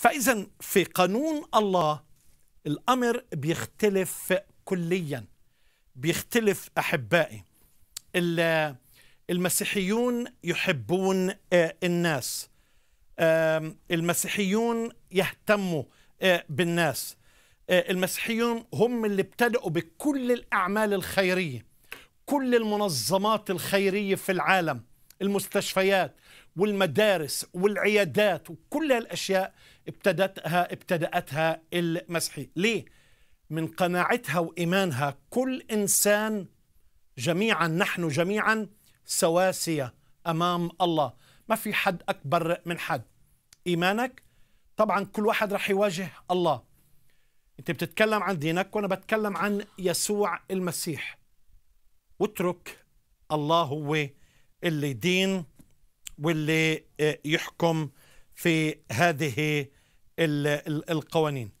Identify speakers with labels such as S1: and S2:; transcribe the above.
S1: فإذا في قانون الله الأمر بيختلف كليا بيختلف أحبائي المسيحيون يحبون آه، الناس المسيحيون يهتموا آه، بالناس آه، المسيحيون هم اللي ابتدأوا بكل الأعمال الخيرية كل المنظمات الخيرية في العالم المستشفيات والمدارس والعيادات وكل هالاشياء ابتدتها ابتداتها المسيحيه ليه من قناعتها وايمانها كل انسان جميعا نحن جميعا سواسيه امام الله ما في حد اكبر من حد ايمانك طبعا كل واحد رح يواجه الله انت بتتكلم عن دينك وانا بتكلم عن يسوع المسيح واترك الله هو اللي يدين واللي آه، يحكم في هذه القوانين